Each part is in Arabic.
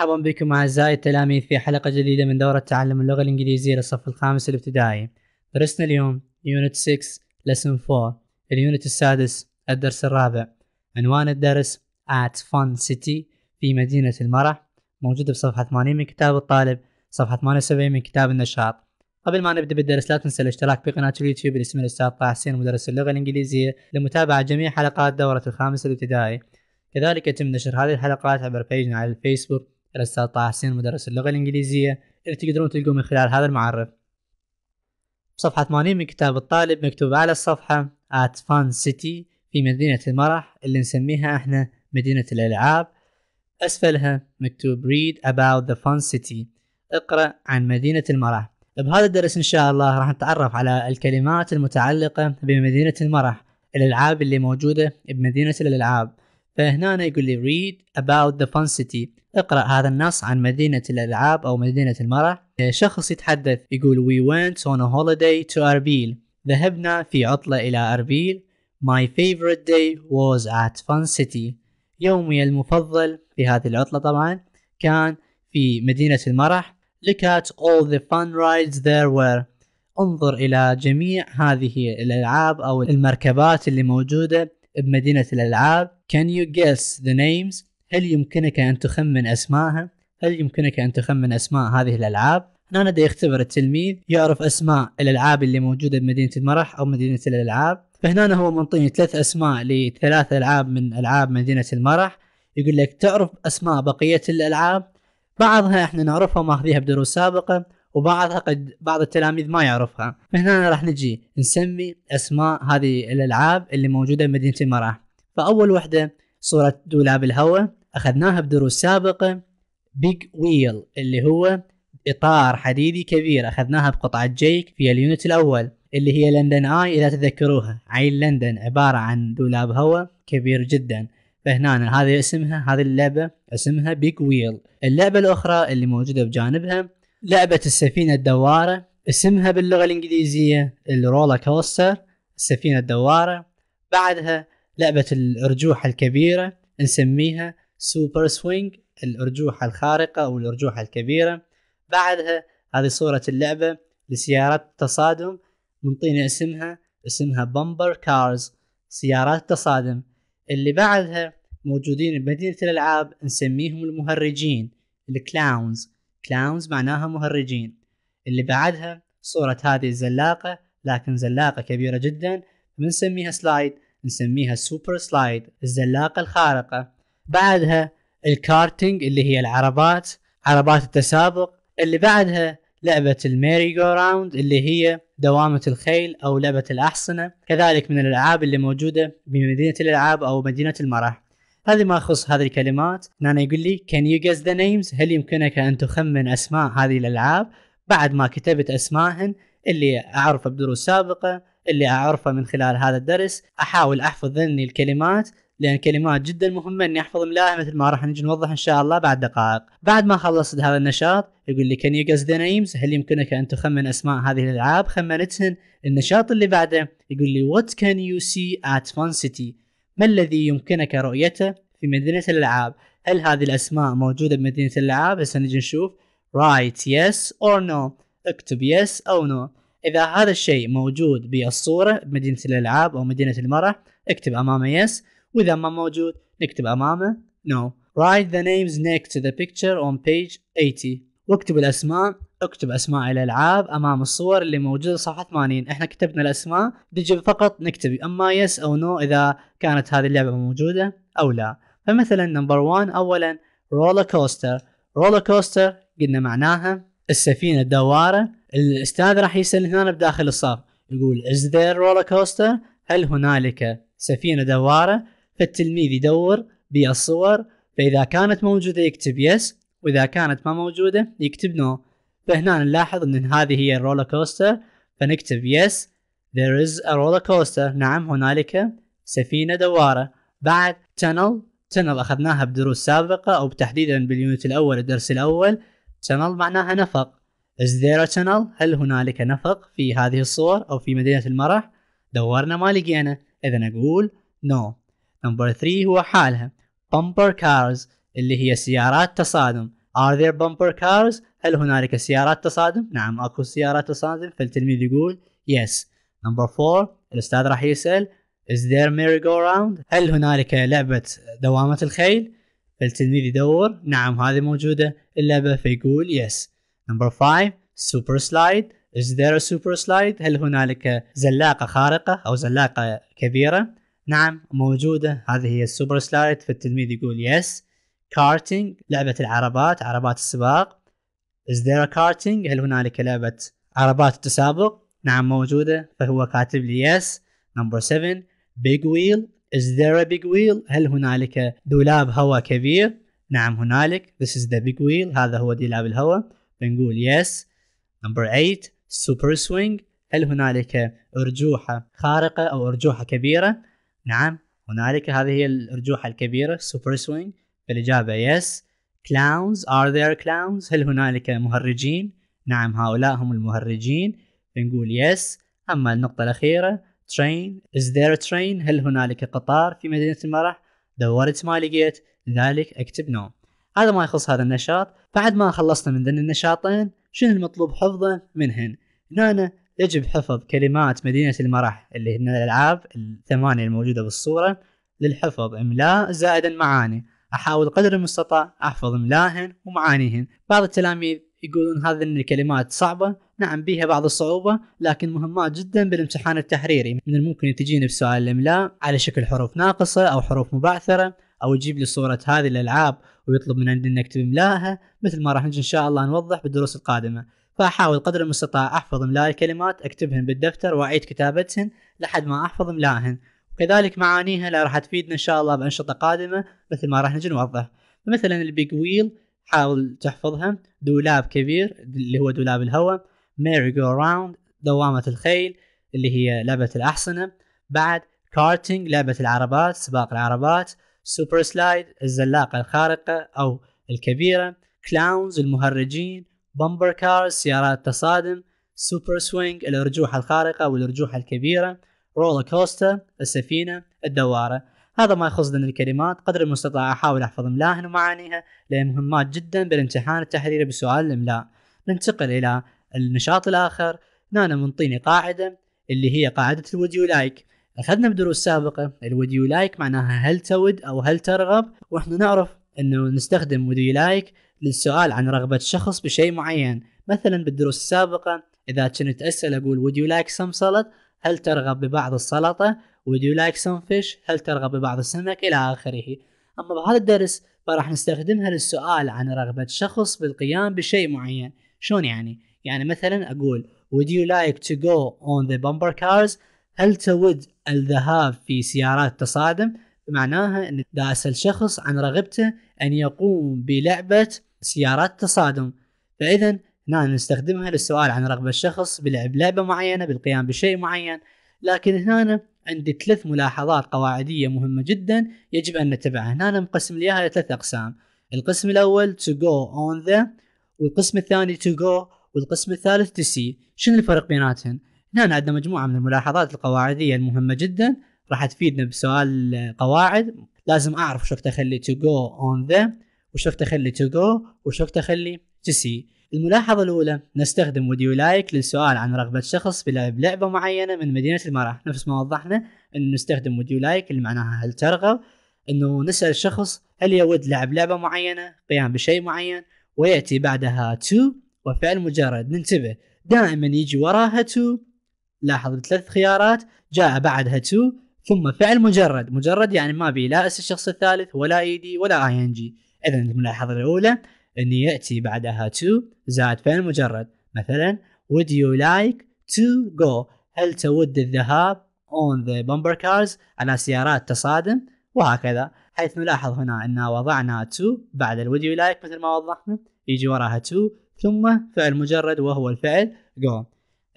مرحبا بكم اعزائي التلاميذ في حلقه جديده من دوره تعلم اللغه الانجليزيه للصف الخامس الابتدائي. درسنا اليوم يونت 6 لسن 4 اليونت السادس الدرس الرابع عنوان الدرس at fun city في مدينه المرح موجوده بصفحه 80 من كتاب الطالب صفحه 78 من كتاب النشاط. قبل ما نبدا بالدرس لا تنسى الاشتراك في قناه اليوتيوب باسم الاستاذ طه حسين مدرس اللغه الانجليزيه لمتابعه جميع حلقات دوره الخامس الابتدائي. كذلك يتم نشر هذه الحلقات عبر بيجنا على الفيسبوك الاستاذ طه حسين مدرس اللغه الانجليزيه اللي تقدرون تلقوه من خلال هذا المعرف صفحة 80 من كتاب الطالب مكتوب على الصفحة at fun city في مدينة المرح اللي نسميها احنا مدينة الألعاب أسفلها مكتوب read about the fun city اقرأ عن مدينة المرح بهذا الدرس إن شاء الله راح نتعرف على الكلمات المتعلقة بمدينة المرح الألعاب اللي موجودة بمدينة الألعاب فهنا يقول لي read about the fun city اقرأ هذا النص عن مدينة الألعاب أو مدينة المرح آه، شخص يتحدث يقول we went on a holiday to أربيل ذهبنا في عطلة إلى أربيل my favorite day was at fun city يومي المفضل في هذه العطلة طبعا كان في مدينة المرح look at all the fun rides there were انظر إلى جميع هذه الألعاب أو المركبات اللي موجودة بمدينة الألعاب Can you guess the names هل يمكنك أن تخمن أسماءها هل يمكنك أن تخمن أسماء هذه الألعاب هنا نبدأ يختبر التلميذ يعرف أسماء الألعاب اللي موجودة بمدينة المرح أو مدينة الألعاب فهنا هو منطيني ثلاث أسماء لثلاث ألعاب من ألعاب مدينة المرح يقول لك تعرف أسماء بقية الألعاب بعضها احنا نعرفها وماخذيها بدروس سابقة وبعضها قد بعض التلاميذ ما يعرفها فهنا راح نجي نسمي اسماء هذه الالعاب اللي موجوده بمدينه المرح فاول وحده صوره دولاب الهواء اخذناها بدروس سابقه بيج ويل اللي هو اطار حديدي كبير اخذناها بقطعه جيك في اليونت الاول اللي هي لندن اي اذا تذكروها عين لندن عباره عن دولاب هواء كبير جدا فهنا هذه اسمها هذه اللعبه اسمها بيج ويل اللعبه الاخرى اللي موجوده بجانبها لعبة السفينة الدوارة اسمها باللغة الإنجليزية الرولا كوستر السفينة الدوارة بعدها لعبة الأرجوحة الكبيرة نسميها سوبر سوينج الأرجوحة الخارقة أو الأرجوحة الكبيرة بعدها هذه صورة اللعبة لسيارات التصادم منطينا اسمها اسمها بمبر كارز سيارات التصادم اللي بعدها موجودين بمدينة الألعاب نسميهم المهرجين الكلاونز كلاونز معناها مهرجين اللي بعدها صورة هذه الزلاقة لكن زلاقة كبيرة جدا بنسميها سلايد نسميها سوبر سلايد الزلاقة الخارقة بعدها الكارتينج اللي هي العربات عربات التسابق اللي بعدها لعبة الميري جو راوند اللي هي دوامة الخيل أو لعبة الأحصنة كذلك من الألعاب اللي موجودة بمدينة الألعاب أو مدينة المرح هذه ما يخص هذه الكلمات نانا يقول لي كان يو جاز ذا نيمز هل يمكنك ان تخمن اسماء هذه الالعاب بعد ما كتبت اسمائهن اللي اعرفه بدروس سابقه اللي اعرفه من خلال هذا الدرس احاول احفظ ذني الكلمات لان كلمات جدا مهمه اني احفظ ملاها مثل ما راح نجي نوضح ان شاء الله بعد دقائق بعد ما خلصت هذا النشاط يقول لي كان يو ذا نيمز هل يمكنك ان تخمن اسماء هذه الالعاب خمنتهن النشاط اللي بعده يقول لي وات كان يو سي ات فان سيتي ما الذي يمكنك رؤيته في مدينة الألعاب هل هذه الأسماء موجودة بمدينة الألعاب هسه نجي نشوف رايت يس اور نو اكتب يس أو نو no. إذا هذا الشيء موجود بالصورة بمدينة الألعاب أو مدينة المرح اكتب أمامه يس وإذا ما موجود نكتب أمامه نو no. Write the names next to the picture on page 80 واكتب الأسماء اكتب اسماء الالعاب امام الصور اللي موجوده صفحه 80 احنا كتبنا الاسماء تجي فقط نكتب اما يس او نو اذا كانت هذه اللعبه موجوده او لا فمثلا نمبر 1 اولا رولر كوستر رولر كوستر قلنا معناها السفينه الدواره الاستاذ راح يسال هنا بداخل الصف يقول از ذير رولر كوستر هل هنالك سفينه دواره فالتلميذ يدور بالصور فاذا كانت موجوده يكتب يس واذا كانت ما موجوده يكتب نو no. فهنا نلاحظ ان هذه هي الرولر كوستر فنكتب yes there is a roller coaster نعم هنالك سفينة دوارة بعد tunnel tunnel اخذناها بدروس سابقة او تحديدا باليونت الاول الدرس الاول tunnel معناها نفق is there a tunnel هل هنالك نفق في هذه الصور او في مدينة المرح دورنا ما لقينا اذا نقول no نمبر 3 هو حالها bumper cars اللي هي سيارات تصادم are there bumper cars هل هنالك سيارات تصادم؟ نعم اكو سيارات تصادم فالتلميذ يقول يس نمبر 4 الاستاذ راح يسال Is there merry go round؟ هل هنالك لعبة دوامة الخيل؟ فالتلميذ يدور نعم هذه موجودة اللعبة فيقول يس نمبر 5 سوبر سلايد Is there a super slide؟ هل هنالك زلاقة خارقة أو زلاقة كبيرة؟ نعم موجودة هذه هي السوبر سلايد فالتلميذ يقول يس كارتينج لعبة العربات عربات السباق از ذير كارتينج هل هنالك لعبه عربات التسابق نعم موجوده فهو كاتب لي يس نمبر 7 بيج ويل از ذير بيج ويل هل هنالك دولاب هواء كبير نعم هنالك this is the big wheel هذا هو دولاب الهواء بنقول يس نمبر 8 سوبر سوينج هل هنالك أرجوحة خارقة أو أرجوحة كبيرة؟ نعم هنالك هذه هي الأرجوحة الكبيرة سوبر سوينج فالإجابة يس كلاونز ار ذير كلاونز هل هنالك مهرجين نعم هؤلاء هم المهرجين بنقول يس اما النقطه الاخيره ترين از ذير ترين هل هنالك قطار في مدينه المرح دورت ما لقيت لذلك اكتب نو هذا ما يخص هذا النشاط بعد ما خلصنا من ذن النشاطين شنو المطلوب حفظه منهن هنا يجب حفظ كلمات مدينة المرح اللي هن الألعاب الثمانية الموجودة بالصورة للحفظ إملاء زائدا معاني احاول قدر المستطاع احفظ ملاهن ومعانيهن بعض التلاميذ يقولون هذه الكلمات صعبة نعم بيها بعض الصعوبة لكن مهمات جدا بالامتحان التحريري من الممكن تجيني بسؤال الإملاء على شكل حروف ناقصة أو حروف مبعثرة أو يجيب لي صورة هذه الألعاب ويطلب من عندي نكتب إملائها مثل ما راح نجي إن شاء الله نوضح بالدروس القادمة فأحاول قدر المستطاع أحفظ إملاء الكلمات أكتبهن بالدفتر وأعيد كتابتهن لحد ما أحفظ إملائهن كذلك معانيها اللي راح تفيدنا ان شاء الله بانشطه قادمه مثل ما راح نجي نوضح مثلا البيج ويل حاول تحفظها دولاب كبير اللي هو دولاب الهواء ميري جو راوند دوامه الخيل اللي هي لعبه الاحصنه بعد كارتينج لعبه العربات سباق العربات سوبر سلايد الزلاقه الخارقه او الكبيره كلاونز المهرجين بامبر كارز سيارات تصادم سوبر سوينج الارجوحه الخارقه والارجوحه الكبيره رولا كوستر السفينة الدوارة هذا ما يخص لنا الكلمات قدر المستطاع أحاول أحفظ أملاهن ومعانيها لأن مهمات جدا بالامتحان التحريري بسؤال الإملاء ننتقل إلى النشاط الآخر نانا منطيني قاعدة اللي هي قاعدة الوديو لايك أخذنا بدروس سابقة الوديو لايك معناها هل تود أو هل ترغب وإحنا نعرف أنه نستخدم وديو لايك للسؤال عن رغبة شخص بشيء معين مثلا بالدروس السابقة إذا كنت أسأل أقول would you like some salad هل ترغب ببعض السلطة would you like some fish هل ترغب ببعض السمك إلى آخره أما بهذا الدرس فراح نستخدمها للسؤال عن رغبة شخص بالقيام بشيء معين شلون يعني يعني مثلا أقول would you like to go on the bumper cars هل تود الذهاب في سيارات تصادم معناها أن دا أسأل شخص عن رغبته أن يقوم بلعبة سيارات تصادم فإذا هنا نعم، نستخدمها للسؤال عن رغبة الشخص بلعب لعبة معينة بالقيام بشيء معين لكن هنا عندي ثلاث ملاحظات قواعدية مهمة جدا يجب أن نتبعها هنا مقسم ليها إلى ثلاث أقسام القسم الأول to go on the والقسم الثاني to go والقسم الثالث to see شنو الفرق بيناتهم؟ هنا عندنا مجموعة من الملاحظات القواعدية المهمة جدا راح تفيدنا بسؤال قواعد لازم أعرف شو أخلي to go on the وشو أخلي to go وشو أخلي to see الملاحظة الأولى نستخدم would you like للسؤال عن رغبة شخص بلعب لعبة معينة من مدينة المرح نفس ما وضحنا أن نستخدم would you like اللي معناها هل ترغب أنه نسأل شخص هل يود لعب لعبة معينة قيام بشيء معين ويأتي بعدها to وفعل مجرد ننتبه دائما يجي وراها to لاحظ ثلاث خيارات جاء بعدها to ثم فعل مجرد مجرد يعني ما بي لا اس الشخص الثالث ولا ايدي ولا اي ان جي اذا الملاحظه الاولى أن يأتي بعدها to زائد فعل مجرد مثلا would you like to go هل تود الذهاب on the bumper cars على سيارات تصادم وهكذا حيث نلاحظ هنا أن وضعنا to بعد ال would you like مثل ما وضحنا يجي وراها to ثم فعل مجرد وهو الفعل go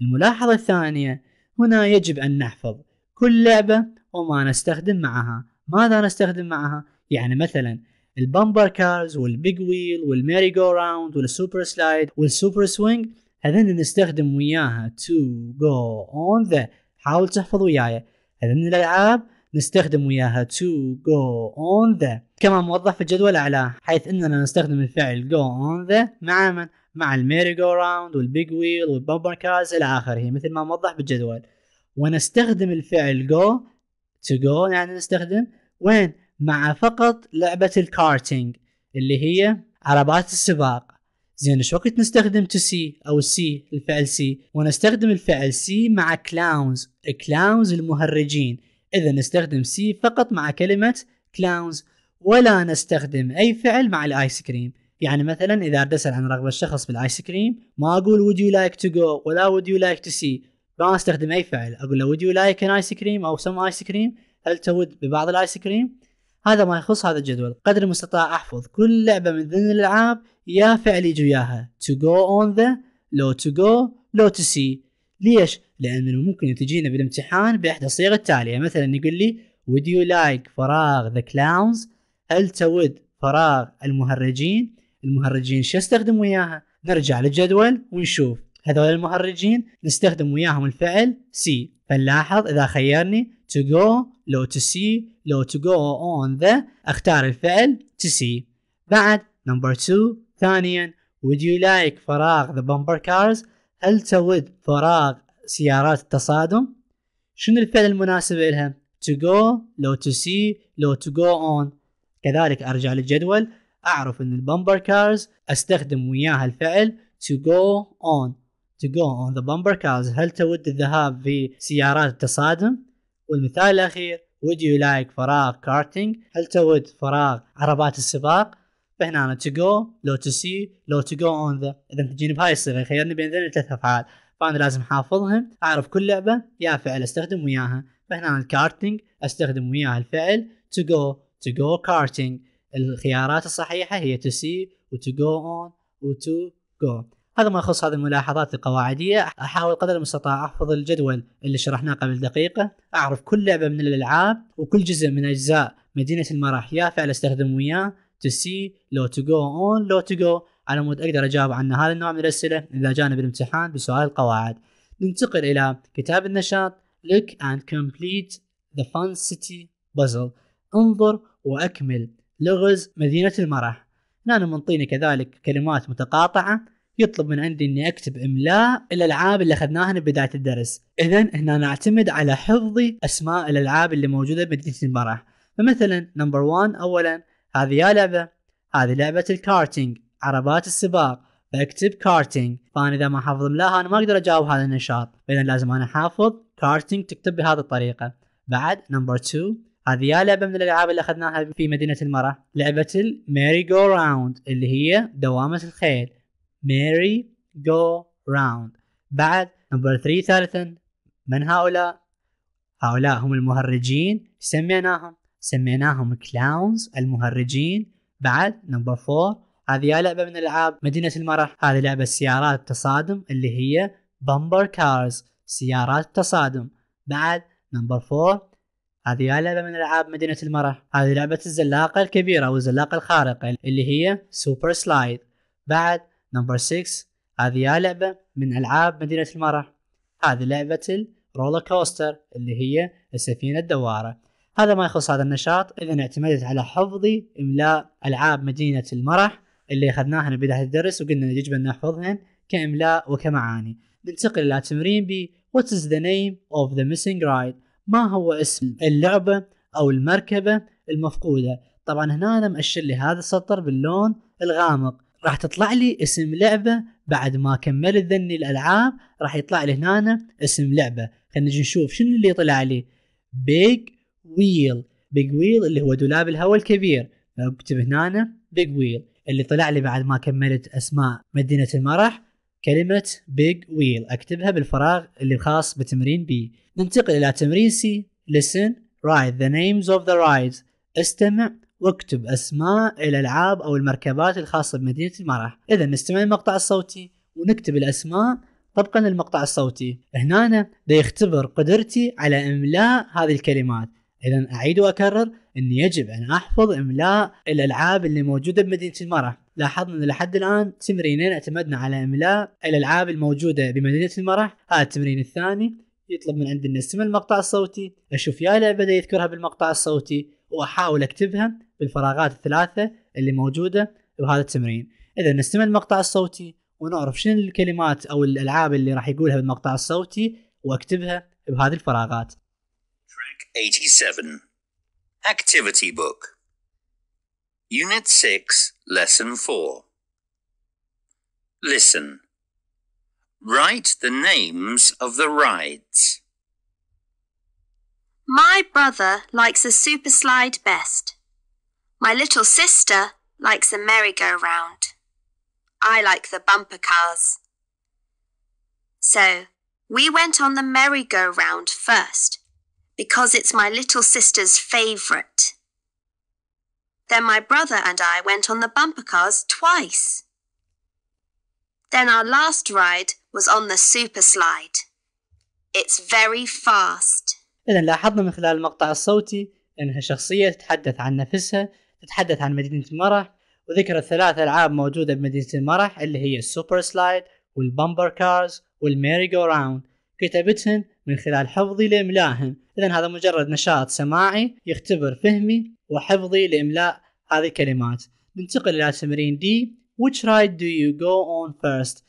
الملاحظة الثانية هنا يجب أن نحفظ كل لعبة وما نستخدم معها ماذا نستخدم معها يعني مثلا البامبر كارز والبيج ويل والميري جو راوند والسوبر سلايد والسوبر سوينج هذن نستخدم وياها تو جو اون ذا حاول تحفظ وياي هذن الالعاب نستخدم وياها تو جو اون ذا كما موضح في الجدول اعلاه حيث أننا نستخدم الفعل جو اون ذا مع من؟ مع الميري جو راوند والبيج ويل والبامبر كارز إلى آخره مثل ما موضح بالجدول ونستخدم الفعل جو تو جو يعني نستخدم وين؟ مع فقط لعبة الكارتينج اللي هي عربات السباق زين ايش وقت نستخدم تو سي او سي الفعل سي ونستخدم الفعل سي مع كلاونز كلاونز المهرجين اذا نستخدم سي فقط مع كلمة كلاونز ولا نستخدم اي فعل مع الايس كريم يعني مثلا اذا اريد اسال عن رغبه الشخص بالايس كريم ما اقول would you like to go ولا would you like to see ما استخدم اي فعل اقول له would you like an ice cream او some ice cream هل تود ببعض الايس كريم هذا ما يخص هذا الجدول قدر المستطاع أحفظ كل لعبة من ضمن الألعاب يا فعل يجي وياها to go on the لو to go لو to see ليش؟ لان ممكن تجينا بالامتحان بإحدى الصيغ التالية مثلا يقول لي would you like فراغ the clowns هل تود فراغ المهرجين المهرجين شو استخدم وياها نرجع للجدول ونشوف هذول المهرجين نستخدم وياهم الفعل سي فنلاحظ إذا خيرني to go لو to see لو to go on the اختار الفعل to see بعد number two ثانيا would you like فراغ the bumper cars هل تود فراغ سيارات التصادم شنو الفعل المناسب لها to go لو to see لو to go on كذلك ارجع للجدول اعرف ان البامبر كارز استخدم وياها الفعل to go on to go on the bumper cars هل تود الذهاب في سيارات التصادم والمثال الاخير would you like فراغ كارتينج هل تود فراغ عربات السباق فهنا to go لو to see لو to go on the اذا تجيني بهاي الصيغه خيرني بين ذين ثلاث افعال فانا لازم احافظهم اعرف كل لعبه يا فعل استخدم وياها فهنا الكارتينج استخدم وياها الفعل to go to go karting الخيارات الصحيحه هي to see و to go on و to go هذا ما يخص هذه الملاحظات القواعدية أحاول قدر المستطاع أحفظ الجدول اللي شرحناه قبل دقيقة أعرف كل لعبة من الألعاب وكل جزء من أجزاء مدينة يا فعل استخدم وياه to see لو to go on لو to go على مود أقدر أجاوب عن هذا النوع من الأسئلة إذا جانب بالامتحان بسؤال القواعد ننتقل إلى كتاب النشاط Look and complete the fun city puzzle انظر وأكمل لغز مدينة المرح هنا منطيني كذلك كلمات متقاطعة يطلب من عندي اني اكتب املاء الالعاب اللي اخذناها بدايه الدرس اذا هنا نعتمد على حفظي اسماء الالعاب اللي موجوده بمدينة المرح فمثلا نمبر 1 اولا هذه يا لعبه هذه لعبه الكارتينج عربات السباق فاكتب كارتينج فانا اذا ما حافظ املاها انا ما اقدر اجاوب هذا النشاط اذا لازم انا احافظ كارتينج تكتب بهذه الطريقه بعد نمبر 2 هذه يا لعبه من الالعاب اللي اخذناها في مدينه المرح لعبه الميري جو راوند اللي هي دوامه الخيل ميري جو راوند بعد نمبر 3 ثالثا من هؤلاء؟ هؤلاء هم المهرجين سميناهم سميناهم كلاونز المهرجين بعد نمبر 4 هذه يا لعبة من ألعاب مدينة المرح هذه لعبة سيارات التصادم اللي هي بامبر كارز سيارات التصادم بعد نمبر 4 هذه لعبة من ألعاب مدينة المرح هذه لعبة الزلاقة الكبيرة أو الزلاقة الخارقة اللي هي سوبر سلايد بعد نمبر 6 هذه يا لعبة من ألعاب مدينة المرح هذه لعبة الرولر كوستر اللي هي السفينة الدوارة هذا ما يخص هذا النشاط إذا اعتمدت على حفظي إملاء ألعاب مدينة المرح اللي أخذناها من بداية الدرس وقلنا يجب أن نحفظهن كإملاء وكمعاني ننتقل إلى تمرين بي What is the name of the missing ride ما هو اسم اللعبة أو المركبة المفقودة طبعا هنا أنا مأشر لهذا السطر باللون الغامق راح تطلع لي اسم لعبه بعد ما كملت ذني الالعاب راح يطلع لي هنا اسم لعبه خلينا نجي نشوف شنو اللي طلع لي بيج ويل بيج ويل اللي هو دولاب الهواء الكبير اكتب هنا بيج ويل اللي طلع لي بعد ما كملت اسماء مدينه المرح كلمة بيج ويل اكتبها بالفراغ اللي خاص بتمرين بي ننتقل الى تمرين سي listen write the names of the rides استمع واكتب اسماء الالعاب او المركبات الخاصه بمدينه المرح اذا نستمع للمقطع الصوتي ونكتب الاسماء طبقا للمقطع الصوتي هنا بيختبر قدرتي على املاء هذه الكلمات اذا اعيد واكرر ان يجب ان احفظ املاء الالعاب اللي موجوده بمدينه المرح لاحظنا لحد الان تمرينين اعتمدنا على املاء الالعاب الموجوده بمدينه المرح هذا التمرين الثاني يطلب من عندنا نستمع المقطع الصوتي اشوف يا لعبه يذكرها بالمقطع الصوتي واحاول اكتبها بالفراغات الثلاثه اللي موجوده بهذا التمرين اذا نستمع المقطع الصوتي ونعرف شنو الكلمات او الالعاب اللي راح يقولها بالمقطع الصوتي واكتبها بهذه الفراغات Track 87 Activity Book Unit 6 Lesson 4 Listen Write the names of the rides. My brother likes a super slide best. My little sister likes a merry-go-round. I like the bumper cars. So, we went on the merry-go-round first, because it's my little sister's favourite. Then my brother and I went on the bumper cars twice. Then our last ride was on the super slide. It's very fast. إذا لاحظنا من خلال المقطع الصوتي أنها شخصية تتحدث عن نفسها تتحدث عن مدينة المرح وذكرت ثلاث ألعاب موجودة بمدينة المرح اللي هي السوبر سلايد والبامبر كارز والميري جو راوند كتبتهن من خلال حفظي لإملائهم إذا هذا مجرد نشاط سماعي يختبر فهمي وحفظي لإملاء هذه الكلمات ننتقل إلى تمرين دي Which ride do you go on first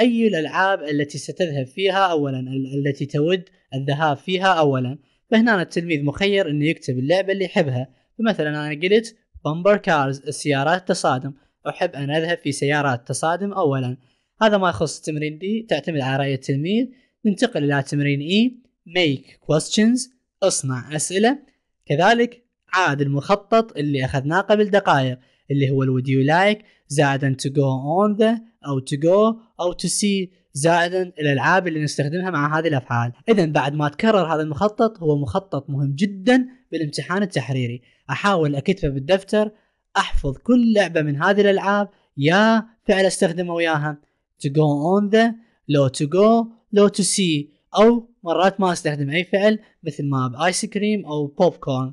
اي الالعاب التي ستذهب فيها اولا التي تود الذهاب فيها اولا فهنا التلميذ مخير انه يكتب اللعبه اللي يحبها فمثلا انا قلت بمبر كارز السيارات تصادم احب ان اذهب في سيارات تصادم اولا هذا ما يخص تمرين دي تعتمد على راي التلميذ ننتقل الى تمرين اي e، make questions اصنع اسئله كذلك عاد المخطط اللي اخذناه قبل دقائق اللي هو would you لايك زائدا تو جو اون ذا او تو جو او تو سي زائدا الالعاب اللي نستخدمها مع هذه الافعال اذا بعد ما تكرر هذا المخطط هو مخطط مهم جدا بالامتحان التحريري احاول اكتبه بالدفتر احفظ كل لعبه من هذه الالعاب يا فعل استخدمه وياها to go on the لو to go لو to see او مرات ما استخدم اي فعل مثل ما بايس كريم او بوب كورن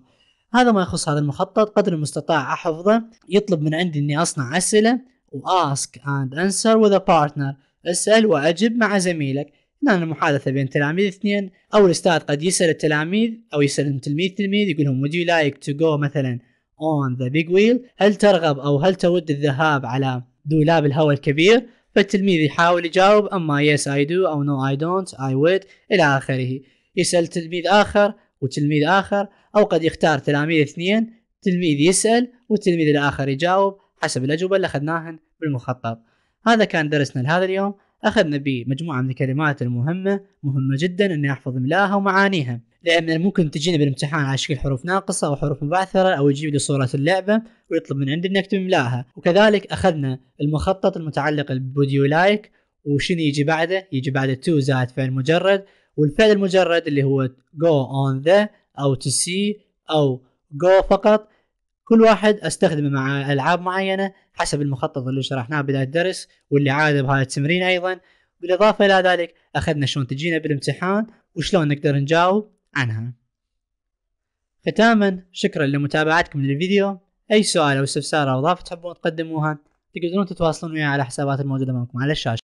هذا ما يخص هذا المخطط قدر المستطاع احفظه يطلب من عندي اني اصنع اسئله واسك اند انسر وذ بارتنر اسال واجب مع زميلك هنا المحادثة بين تلاميذ اثنين أو الأستاذ قد يسأل التلاميذ أو يسأل التلميذ تلميذ يقول لهم would you like to go مثلا on the big wheel هل ترغب أو هل تود الذهاب على دولاب الهواء الكبير فالتلميذ يحاول يجاوب أما yes I do أو no I don't I would إلى آخره يسأل تلميذ آخر وتلميذ آخر أو قد يختار تلاميذ اثنين تلميذ يسأل والتلميذ الآخر يجاوب حسب الأجوبة اللي أخذناها بالمخطط هذا كان درسنا لهذا اليوم أخذنا به مجموعة من الكلمات المهمة مهمة جدا أني أحفظ املاها ومعانيها لأن ممكن تجيني بالامتحان على شكل حروف ناقصة أو حروف مبعثرة أو يجيب لي صورة اللعبة ويطلب من عندي أني أكتب املاها وكذلك أخذنا المخطط المتعلق بوديو لايك وشنو يجي بعده يجي بعده تو زائد فعل مجرد والفعل المجرد اللي هو go on the او تو سي او جو فقط كل واحد استخدمه مع العاب معينه حسب المخطط اللي شرحناه بدايه الدرس واللي عاد بهذا التمرين ايضا بالاضافه الى ذلك اخذنا شلون تجينا بالامتحان وشلون نقدر نجاوب عنها ختاما شكرا لمتابعتكم للفيديو اي سؤال او استفسار او اضافه تحبون تقدموها تقدرون تتواصلون وياي على حسابات الموجوده امامكم على الشاشه